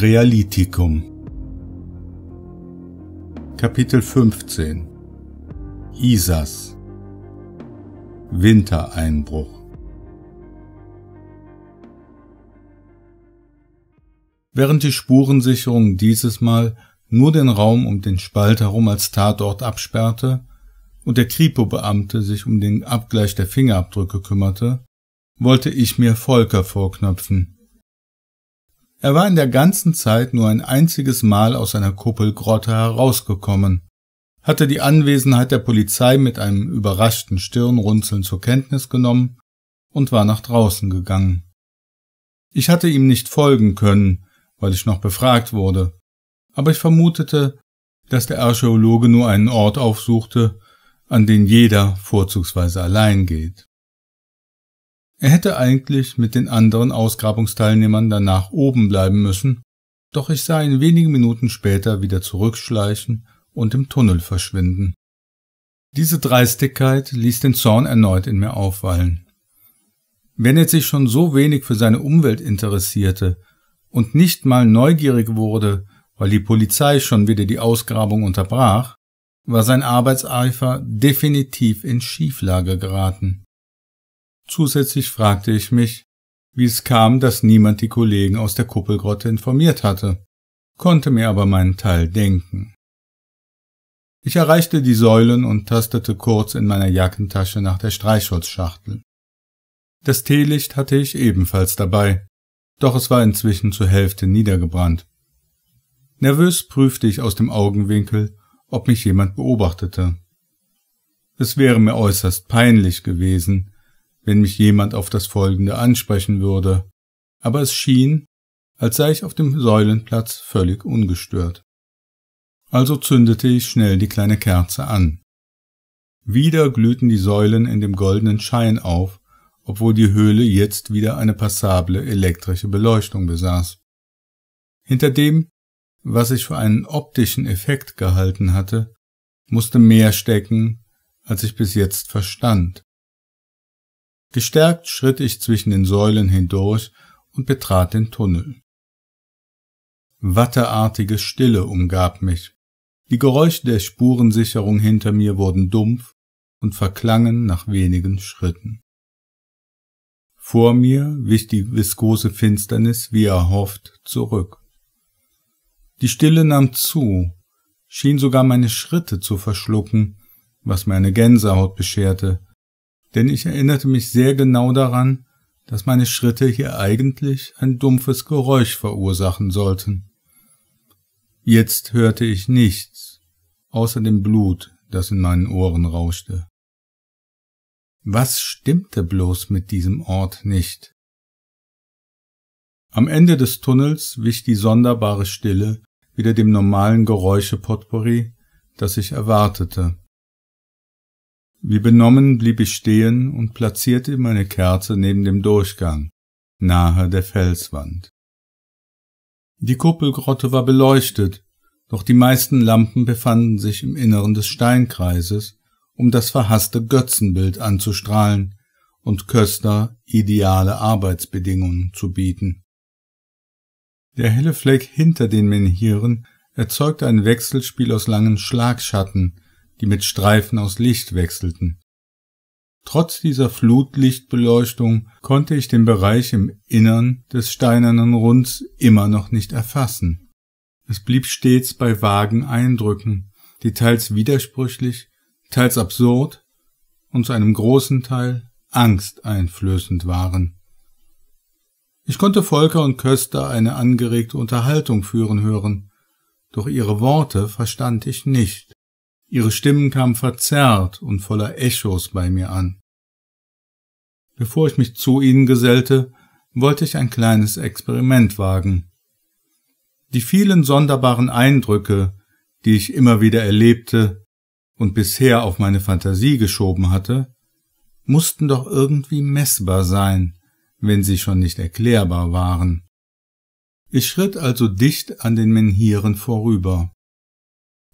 Krealitikum Kapitel 15 Isas Wintereinbruch Während die Spurensicherung dieses Mal nur den Raum um den Spalt herum als Tatort absperrte und der Kripo-Beamte sich um den Abgleich der Fingerabdrücke kümmerte, wollte ich mir Volker vorknöpfen, er war in der ganzen Zeit nur ein einziges Mal aus einer Kuppelgrotte herausgekommen, hatte die Anwesenheit der Polizei mit einem überraschten Stirnrunzeln zur Kenntnis genommen und war nach draußen gegangen. Ich hatte ihm nicht folgen können, weil ich noch befragt wurde, aber ich vermutete, dass der Archäologe nur einen Ort aufsuchte, an den jeder vorzugsweise allein geht. Er hätte eigentlich mit den anderen Ausgrabungsteilnehmern danach oben bleiben müssen, doch ich sah ihn wenige Minuten später wieder zurückschleichen und im Tunnel verschwinden. Diese Dreistigkeit ließ den Zorn erneut in mir aufwallen. Wenn er sich schon so wenig für seine Umwelt interessierte und nicht mal neugierig wurde, weil die Polizei schon wieder die Ausgrabung unterbrach, war sein Arbeitseifer definitiv in Schieflage geraten. Zusätzlich fragte ich mich, wie es kam, dass niemand die Kollegen aus der Kuppelgrotte informiert hatte, konnte mir aber meinen Teil denken. Ich erreichte die Säulen und tastete kurz in meiner Jackentasche nach der Streichholzschachtel. Das Teelicht hatte ich ebenfalls dabei, doch es war inzwischen zur Hälfte niedergebrannt. Nervös prüfte ich aus dem Augenwinkel, ob mich jemand beobachtete. Es wäre mir äußerst peinlich gewesen, wenn mich jemand auf das Folgende ansprechen würde, aber es schien, als sei ich auf dem Säulenplatz völlig ungestört. Also zündete ich schnell die kleine Kerze an. Wieder glühten die Säulen in dem goldenen Schein auf, obwohl die Höhle jetzt wieder eine passable elektrische Beleuchtung besaß. Hinter dem, was ich für einen optischen Effekt gehalten hatte, musste mehr stecken, als ich bis jetzt verstand. Gestärkt schritt ich zwischen den Säulen hindurch und betrat den Tunnel. Watteartige Stille umgab mich. Die Geräusche der Spurensicherung hinter mir wurden dumpf und verklangen nach wenigen Schritten. Vor mir wich die viskose Finsternis, wie erhofft, zurück. Die Stille nahm zu, schien sogar meine Schritte zu verschlucken, was mir eine Gänsehaut bescherte, denn ich erinnerte mich sehr genau daran, dass meine Schritte hier eigentlich ein dumpfes Geräusch verursachen sollten. Jetzt hörte ich nichts, außer dem Blut, das in meinen Ohren rauschte. Was stimmte bloß mit diesem Ort nicht? Am Ende des Tunnels wich die sonderbare Stille wieder dem normalen Geräuschepotpourri, das ich erwartete. Wie benommen blieb ich stehen und platzierte meine Kerze neben dem Durchgang, nahe der Felswand. Die Kuppelgrotte war beleuchtet, doch die meisten Lampen befanden sich im Inneren des Steinkreises, um das verhasste Götzenbild anzustrahlen und Köster ideale Arbeitsbedingungen zu bieten. Der helle Fleck hinter den Menhiren erzeugte ein Wechselspiel aus langen Schlagschatten, die mit Streifen aus Licht wechselten. Trotz dieser Flutlichtbeleuchtung konnte ich den Bereich im Innern des steinernen Runds immer noch nicht erfassen. Es blieb stets bei vagen Eindrücken, die teils widersprüchlich, teils absurd und zu einem großen Teil angsteinflößend waren. Ich konnte Volker und Köster eine angeregte Unterhaltung führen hören, doch ihre Worte verstand ich nicht. Ihre Stimmen kamen verzerrt und voller Echos bei mir an. Bevor ich mich zu ihnen gesellte, wollte ich ein kleines Experiment wagen. Die vielen sonderbaren Eindrücke, die ich immer wieder erlebte und bisher auf meine Fantasie geschoben hatte, mussten doch irgendwie messbar sein, wenn sie schon nicht erklärbar waren. Ich schritt also dicht an den Menhiren vorüber.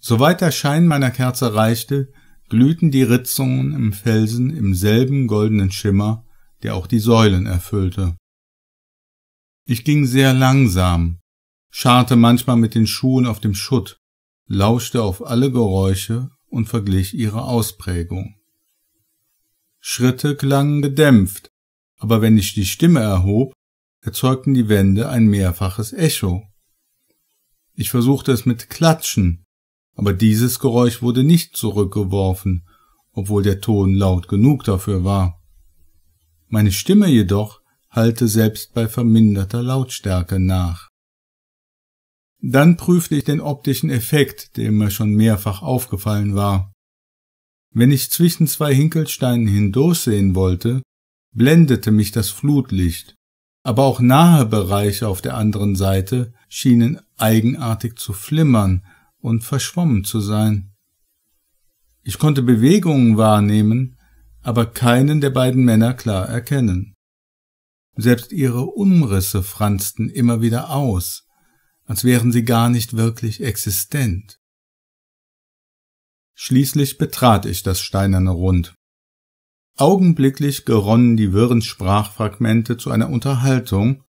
Soweit der Schein meiner Kerze reichte, glühten die Ritzungen im Felsen im selben goldenen Schimmer, der auch die Säulen erfüllte. Ich ging sehr langsam, scharrte manchmal mit den Schuhen auf dem Schutt, lauschte auf alle Geräusche und verglich ihre Ausprägung. Schritte klangen gedämpft, aber wenn ich die Stimme erhob, erzeugten die Wände ein mehrfaches Echo. Ich versuchte es mit Klatschen, aber dieses Geräusch wurde nicht zurückgeworfen, obwohl der Ton laut genug dafür war. Meine Stimme jedoch hallte selbst bei verminderter Lautstärke nach. Dann prüfte ich den optischen Effekt, der mir schon mehrfach aufgefallen war. Wenn ich zwischen zwei Hinkelsteinen hindurchsehen wollte, blendete mich das Flutlicht, aber auch nahe Bereiche auf der anderen Seite schienen eigenartig zu flimmern, und verschwommen zu sein. Ich konnte Bewegungen wahrnehmen, aber keinen der beiden Männer klar erkennen. Selbst ihre Umrisse franzten immer wieder aus, als wären sie gar nicht wirklich existent. Schließlich betrat ich das steinerne Rund. Augenblicklich geronnen die wirren Sprachfragmente zu einer Unterhaltung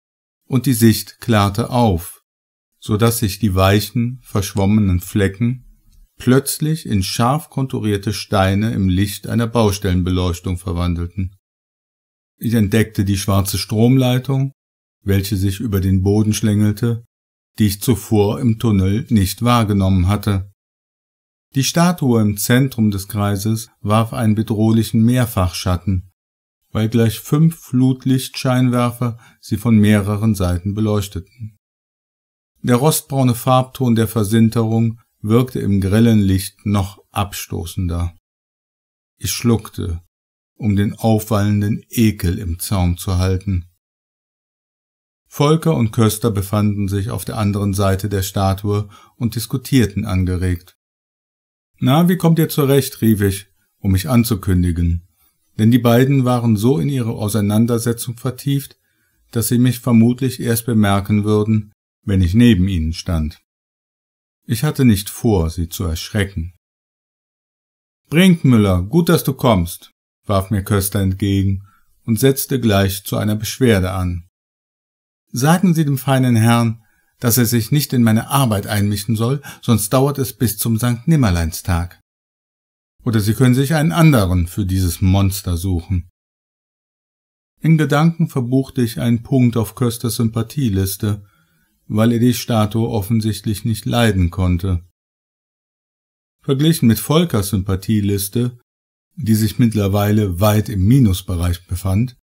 und die Sicht klarte auf so dass sich die weichen, verschwommenen Flecken plötzlich in scharf konturierte Steine im Licht einer Baustellenbeleuchtung verwandelten. Ich entdeckte die schwarze Stromleitung, welche sich über den Boden schlängelte, die ich zuvor im Tunnel nicht wahrgenommen hatte. Die Statue im Zentrum des Kreises warf einen bedrohlichen Mehrfachschatten, weil gleich fünf Flutlichtscheinwerfer sie von mehreren Seiten beleuchteten. Der rostbraune Farbton der Versinterung wirkte im grellen Licht noch abstoßender. Ich schluckte, um den aufwallenden Ekel im Zaum zu halten. Volker und Köster befanden sich auf der anderen Seite der Statue und diskutierten angeregt. Na, wie kommt ihr zurecht, rief ich, um mich anzukündigen, denn die beiden waren so in ihre Auseinandersetzung vertieft, dass sie mich vermutlich erst bemerken würden, wenn ich neben ihnen stand. Ich hatte nicht vor, sie zu erschrecken. Brinkmüller, gut, dass du kommst, warf mir Köster entgegen und setzte gleich zu einer Beschwerde an. Sagen Sie dem feinen Herrn, dass er sich nicht in meine Arbeit einmischen soll, sonst dauert es bis zum Sankt Nimmerleinstag. Oder Sie können sich einen anderen für dieses Monster suchen. In Gedanken verbuchte ich einen Punkt auf Kösters Sympathieliste weil er die Statue offensichtlich nicht leiden konnte. Verglichen mit Volkers Sympathieliste, die sich mittlerweile weit im Minusbereich befand,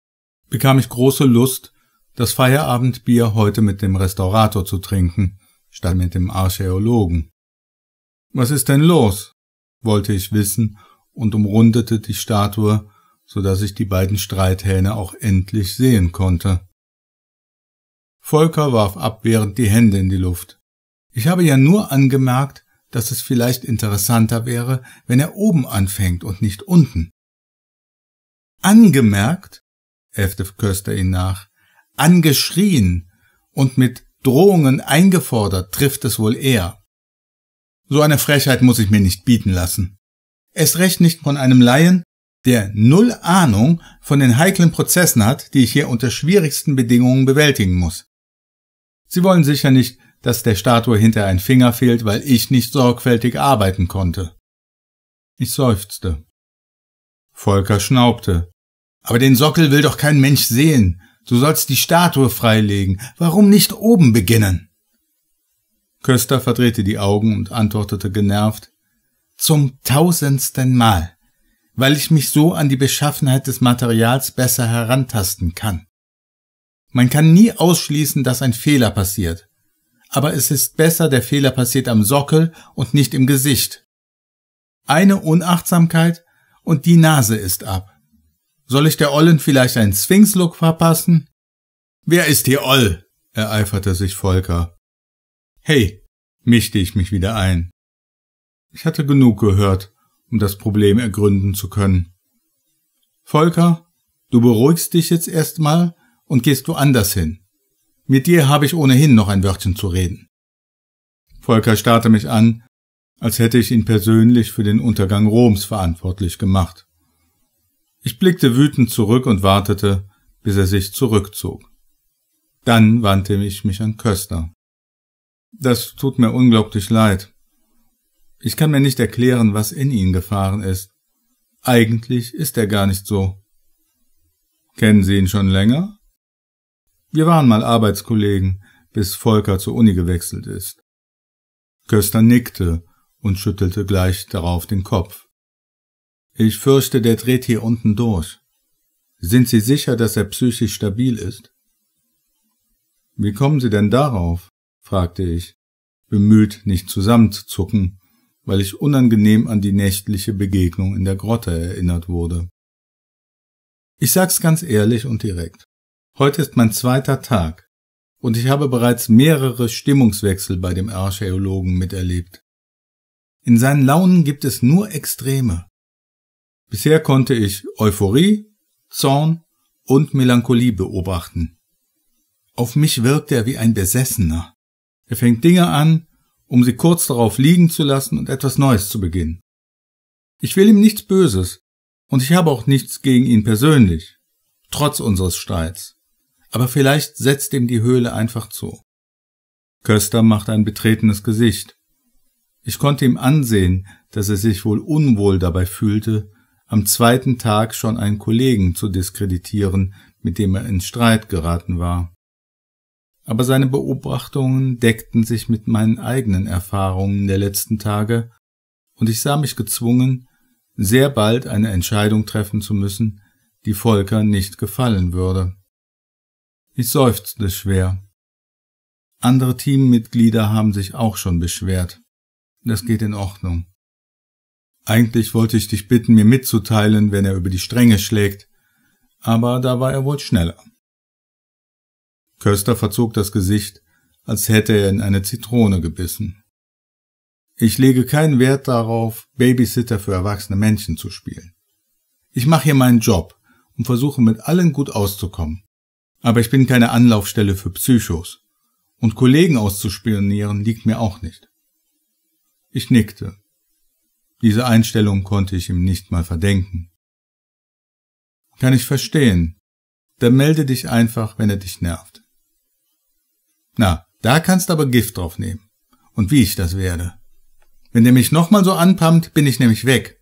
bekam ich große Lust, das Feierabendbier heute mit dem Restaurator zu trinken, statt mit dem Archäologen. Was ist denn los? wollte ich wissen und umrundete die Statue, so dass ich die beiden Streithähne auch endlich sehen konnte. Volker warf abwehrend die Hände in die Luft. Ich habe ja nur angemerkt, dass es vielleicht interessanter wäre, wenn er oben anfängt und nicht unten. Angemerkt? äffte Köster ihn nach. Angeschrien und mit Drohungen eingefordert trifft es wohl eher. So eine Frechheit muss ich mir nicht bieten lassen. Es recht nicht von einem Laien, der null Ahnung von den heiklen Prozessen hat, die ich hier unter schwierigsten Bedingungen bewältigen muss. Sie wollen sicher nicht, dass der Statue hinter ein Finger fehlt, weil ich nicht sorgfältig arbeiten konnte. Ich seufzte. Volker schnaubte. Aber den Sockel will doch kein Mensch sehen. Du sollst die Statue freilegen. Warum nicht oben beginnen? Köster verdrehte die Augen und antwortete genervt Zum tausendsten Mal, weil ich mich so an die Beschaffenheit des Materials besser herantasten kann. Man kann nie ausschließen, dass ein Fehler passiert. Aber es ist besser, der Fehler passiert am Sockel und nicht im Gesicht. Eine Unachtsamkeit und die Nase ist ab. Soll ich der Ollen vielleicht einen Sphinx-Look verpassen? Wer ist die Oll? ereiferte sich Volker. Hey, mischte ich mich wieder ein. Ich hatte genug gehört, um das Problem ergründen zu können. Volker, du beruhigst dich jetzt erstmal und gehst du anders hin. Mit dir habe ich ohnehin noch ein Wörtchen zu reden. Volker starrte mich an, als hätte ich ihn persönlich für den Untergang Roms verantwortlich gemacht. Ich blickte wütend zurück und wartete, bis er sich zurückzog. Dann wandte ich mich an Köster. Das tut mir unglaublich leid. Ich kann mir nicht erklären, was in ihn gefahren ist. Eigentlich ist er gar nicht so. Kennen Sie ihn schon länger? Wir waren mal Arbeitskollegen, bis Volker zur Uni gewechselt ist. Köster nickte und schüttelte gleich darauf den Kopf. Ich fürchte, der dreht hier unten durch. Sind Sie sicher, dass er psychisch stabil ist? Wie kommen Sie denn darauf? fragte ich, bemüht, nicht zusammenzuzucken, weil ich unangenehm an die nächtliche Begegnung in der Grotte erinnert wurde. Ich sag's ganz ehrlich und direkt. Heute ist mein zweiter Tag und ich habe bereits mehrere Stimmungswechsel bei dem Archäologen miterlebt. In seinen Launen gibt es nur Extreme. Bisher konnte ich Euphorie, Zorn und Melancholie beobachten. Auf mich wirkt er wie ein Besessener. Er fängt Dinge an, um sie kurz darauf liegen zu lassen und etwas Neues zu beginnen. Ich will ihm nichts Böses und ich habe auch nichts gegen ihn persönlich, trotz unseres Streits aber vielleicht setzt ihm die Höhle einfach zu. Köster macht ein betretenes Gesicht. Ich konnte ihm ansehen, dass er sich wohl unwohl dabei fühlte, am zweiten Tag schon einen Kollegen zu diskreditieren, mit dem er in Streit geraten war. Aber seine Beobachtungen deckten sich mit meinen eigenen Erfahrungen der letzten Tage, und ich sah mich gezwungen, sehr bald eine Entscheidung treffen zu müssen, die Volker nicht gefallen würde. Ich seufzte schwer. Andere Teammitglieder haben sich auch schon beschwert. Das geht in Ordnung. Eigentlich wollte ich dich bitten, mir mitzuteilen, wenn er über die Stränge schlägt, aber da war er wohl schneller. Köster verzog das Gesicht, als hätte er in eine Zitrone gebissen. Ich lege keinen Wert darauf, Babysitter für erwachsene Menschen zu spielen. Ich mache hier meinen Job und versuche mit allen gut auszukommen. Aber ich bin keine Anlaufstelle für Psychos. Und Kollegen auszuspionieren liegt mir auch nicht. Ich nickte. Diese Einstellung konnte ich ihm nicht mal verdenken. Kann ich verstehen. Dann melde dich einfach, wenn er dich nervt. Na, da kannst aber Gift drauf nehmen. Und wie ich das werde. Wenn der mich nochmal so anpammt, bin ich nämlich weg.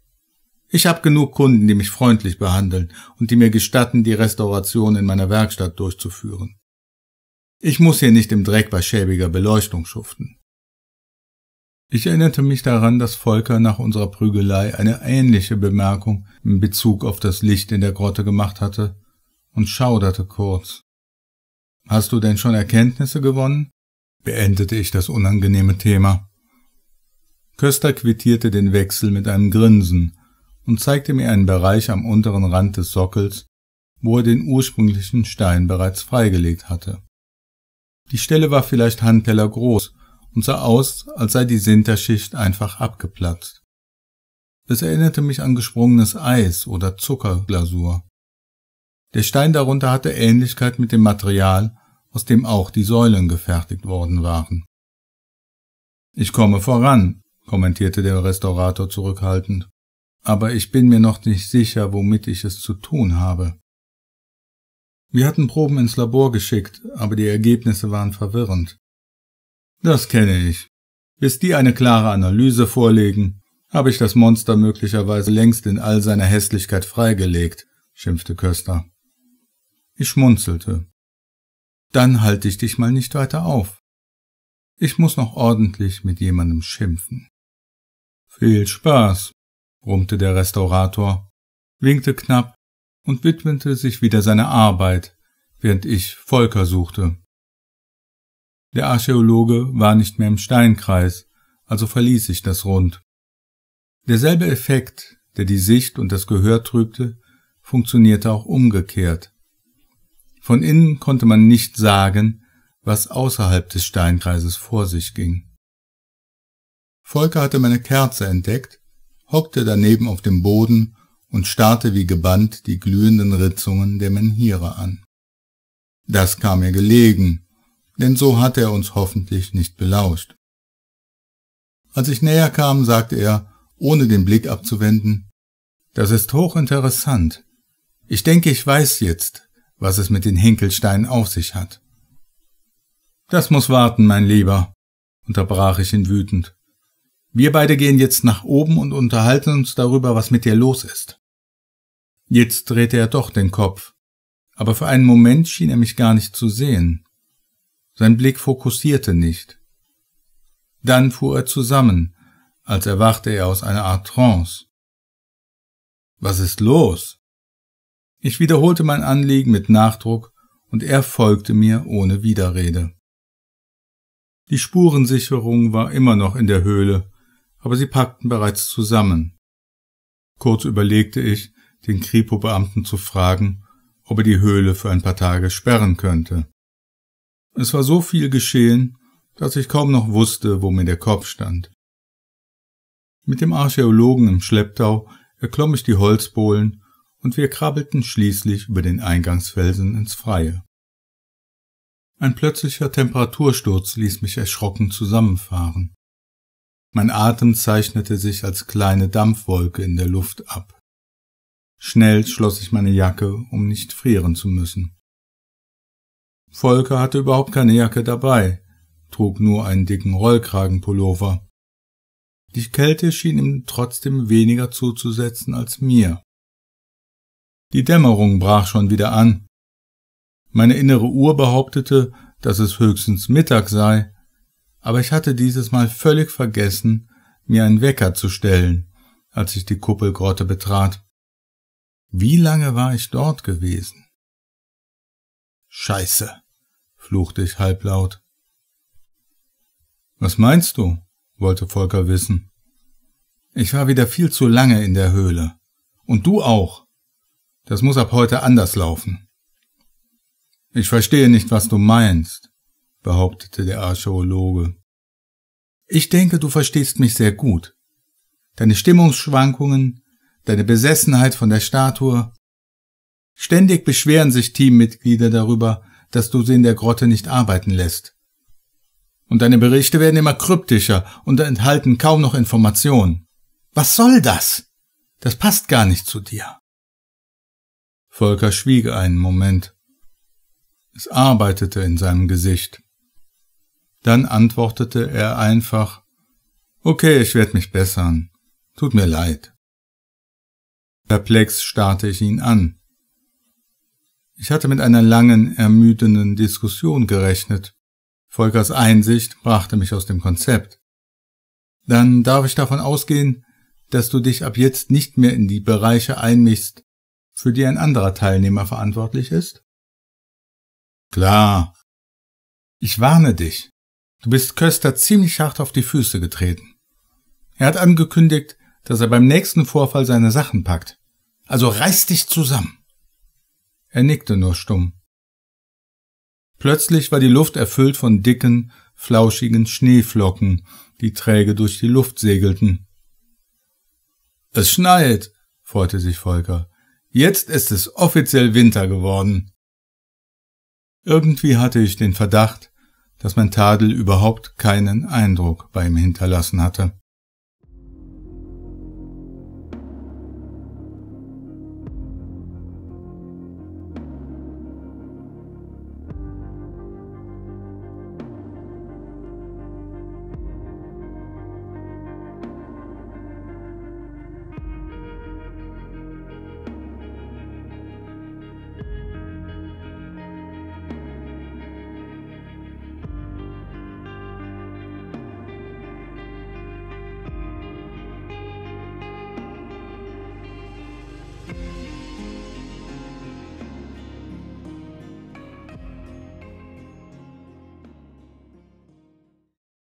Ich habe genug Kunden, die mich freundlich behandeln und die mir gestatten, die Restauration in meiner Werkstatt durchzuführen. Ich muss hier nicht im Dreck bei schäbiger Beleuchtung schuften. Ich erinnerte mich daran, dass Volker nach unserer Prügelei eine ähnliche Bemerkung in Bezug auf das Licht in der Grotte gemacht hatte und schauderte kurz. Hast du denn schon Erkenntnisse gewonnen? beendete ich das unangenehme Thema. Köster quittierte den Wechsel mit einem Grinsen und zeigte mir einen Bereich am unteren Rand des Sockels, wo er den ursprünglichen Stein bereits freigelegt hatte. Die Stelle war vielleicht Handteller groß und sah aus, als sei die Sinterschicht einfach abgeplatzt. Es erinnerte mich an gesprungenes Eis oder Zuckerglasur. Der Stein darunter hatte Ähnlichkeit mit dem Material, aus dem auch die Säulen gefertigt worden waren. Ich komme voran, kommentierte der Restaurator zurückhaltend aber ich bin mir noch nicht sicher, womit ich es zu tun habe. Wir hatten Proben ins Labor geschickt, aber die Ergebnisse waren verwirrend. Das kenne ich. Bis die eine klare Analyse vorlegen, habe ich das Monster möglicherweise längst in all seiner Hässlichkeit freigelegt, schimpfte Köster. Ich schmunzelte. Dann halte ich dich mal nicht weiter auf. Ich muss noch ordentlich mit jemandem schimpfen. Viel Spaß, brummte der Restaurator, winkte knapp und widmete sich wieder seiner Arbeit, während ich Volker suchte. Der Archäologe war nicht mehr im Steinkreis, also verließ ich das Rund. Derselbe Effekt, der die Sicht und das Gehör trübte, funktionierte auch umgekehrt. Von innen konnte man nicht sagen, was außerhalb des Steinkreises vor sich ging. Volker hatte meine Kerze entdeckt hockte daneben auf dem Boden und starrte wie gebannt die glühenden Ritzungen der Menhire an. Das kam mir gelegen, denn so hatte er uns hoffentlich nicht belauscht. Als ich näher kam, sagte er, ohne den Blick abzuwenden, das ist hochinteressant. Ich denke, ich weiß jetzt, was es mit den Hinkelsteinen auf sich hat. Das muss warten, mein Lieber, unterbrach ich ihn wütend. Wir beide gehen jetzt nach oben und unterhalten uns darüber, was mit dir los ist. Jetzt drehte er doch den Kopf. Aber für einen Moment schien er mich gar nicht zu sehen. Sein Blick fokussierte nicht. Dann fuhr er zusammen, als erwachte er aus einer Art Trance. Was ist los? Ich wiederholte mein Anliegen mit Nachdruck und er folgte mir ohne Widerrede. Die Spurensicherung war immer noch in der Höhle aber sie packten bereits zusammen. Kurz überlegte ich, den Kripo-Beamten zu fragen, ob er die Höhle für ein paar Tage sperren könnte. Es war so viel geschehen, dass ich kaum noch wusste, wo mir der Kopf stand. Mit dem Archäologen im Schlepptau erklomm ich die Holzbohlen und wir krabbelten schließlich über den Eingangsfelsen ins Freie. Ein plötzlicher Temperatursturz ließ mich erschrocken zusammenfahren. Mein Atem zeichnete sich als kleine Dampfwolke in der Luft ab. Schnell schloss ich meine Jacke, um nicht frieren zu müssen. Volker hatte überhaupt keine Jacke dabei, trug nur einen dicken Rollkragenpullover. Die Kälte schien ihm trotzdem weniger zuzusetzen als mir. Die Dämmerung brach schon wieder an. Meine innere Uhr behauptete, dass es höchstens Mittag sei, aber ich hatte dieses Mal völlig vergessen, mir einen Wecker zu stellen, als ich die Kuppelgrotte betrat. Wie lange war ich dort gewesen? Scheiße, fluchte ich halblaut. Was meinst du? wollte Volker wissen. Ich war wieder viel zu lange in der Höhle. Und du auch. Das muss ab heute anders laufen. Ich verstehe nicht, was du meinst behauptete der Archäologe. Ich denke, du verstehst mich sehr gut. Deine Stimmungsschwankungen, deine Besessenheit von der Statue. Ständig beschweren sich Teammitglieder darüber, dass du sie in der Grotte nicht arbeiten lässt. Und deine Berichte werden immer kryptischer und enthalten kaum noch Informationen. Was soll das? Das passt gar nicht zu dir. Volker schwieg einen Moment. Es arbeitete in seinem Gesicht. Dann antwortete er einfach Okay, ich werde mich bessern. Tut mir leid. Perplex starrte ich ihn an. Ich hatte mit einer langen, ermüdenden Diskussion gerechnet. Volkers Einsicht brachte mich aus dem Konzept. Dann darf ich davon ausgehen, dass du dich ab jetzt nicht mehr in die Bereiche einmischst, für die ein anderer Teilnehmer verantwortlich ist? Klar. Ich warne dich. Du bist Köster ziemlich hart auf die Füße getreten. Er hat angekündigt, dass er beim nächsten Vorfall seine Sachen packt. Also reiß dich zusammen. Er nickte nur stumm. Plötzlich war die Luft erfüllt von dicken, flauschigen Schneeflocken, die träge durch die Luft segelten. Es schneit, freute sich Volker. Jetzt ist es offiziell Winter geworden. Irgendwie hatte ich den Verdacht, dass mein Tadel überhaupt keinen Eindruck bei ihm hinterlassen hatte